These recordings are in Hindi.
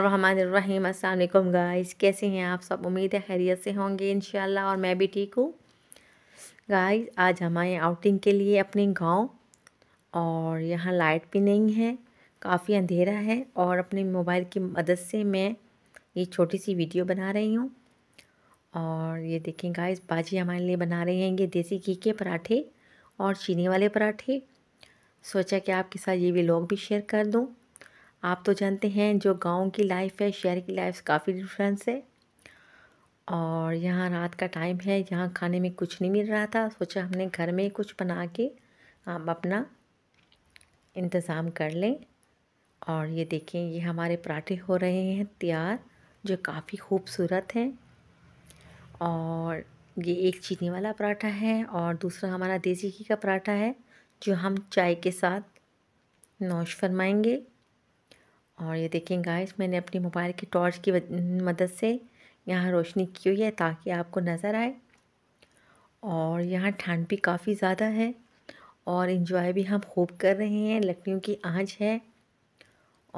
अस्सलाम गाइस कैसे हैं आप सब उम्मीद है खैरियत से होंगे इन और मैं भी ठीक हूँ गाइस आज हम आए आउटिंग के लिए अपने गांव और यहाँ लाइट भी नहीं है काफ़ी अंधेरा है और अपने मोबाइल की मदद से मैं ये छोटी सी वीडियो बना रही हूँ और ये देखें गाइस बाजी हमारे लिए बना रहे हैं ये देसी घी के पराठे और चीनी वाले पराठे सोचा कि आपके साथ ये भी लोग भी शेयर कर दूँ आप तो जानते हैं जो गांव की लाइफ है शहर की लाइफ काफ़ी डिफरेंस है और यहाँ रात का टाइम है यहाँ खाने में कुछ नहीं मिल रहा था सोचा हमने घर में कुछ बना के आप अपना इंतज़ाम कर लें और ये देखें ये हमारे पराठे हो रहे हैं तैयार जो काफ़ी खूबसूरत हैं और ये एक चीनी वाला पराठा है और दूसरा हमारा देसी घी का पराठा है जो हम चाय के साथ नौश फरमाएंगे और ये देखें गाइस मैंने अपनी मोबाइल की टॉर्च की मदद से यहाँ रोशनी की हुई है ताकि आपको नज़र आए और यहाँ ठंड भी काफ़ी ज़्यादा है और इन्जॉय भी हम खूब कर रहे हैं लकड़ियों की आँच है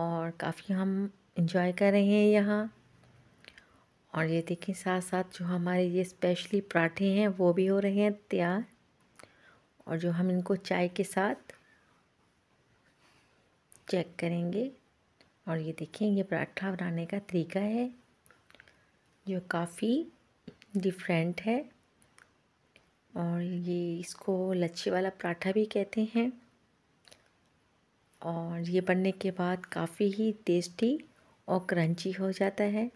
और काफ़ी हम इन्जॉय कर रहे हैं यहाँ और ये देखें साथ साथ जो हमारे ये स्पेशली पराठे हैं वो भी हो रहे हैं तैयार और जो हम इनको चाय के साथ चेक करेंगे और ये देखिए ये पराठा बनाने का तरीका है जो काफ़ी डिफरेंट है और ये इसको लच्छे वाला पराठा भी कहते हैं और ये बनने के बाद काफ़ी ही टेस्टी और क्रंची हो जाता है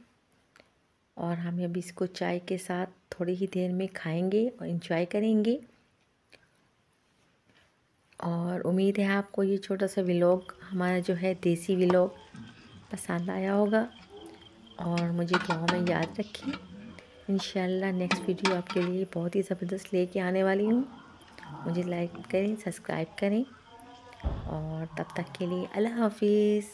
और हम अब इसको चाय के साथ थोड़ी ही देर में खाएंगे और इन्जॉय करेंगे और उम्मीद है आपको ये छोटा सा व्लॉग हमारा जो है देसी व्लॉग पसंद आया होगा और मुझे दुआओं में याद रखें इन नेक्स्ट वीडियो आपके लिए बहुत ही ज़बरदस्त लेके आने वाली हूँ मुझे लाइक करें सब्सक्राइब करें और तब तक के लिए अल्लाह हाफिज़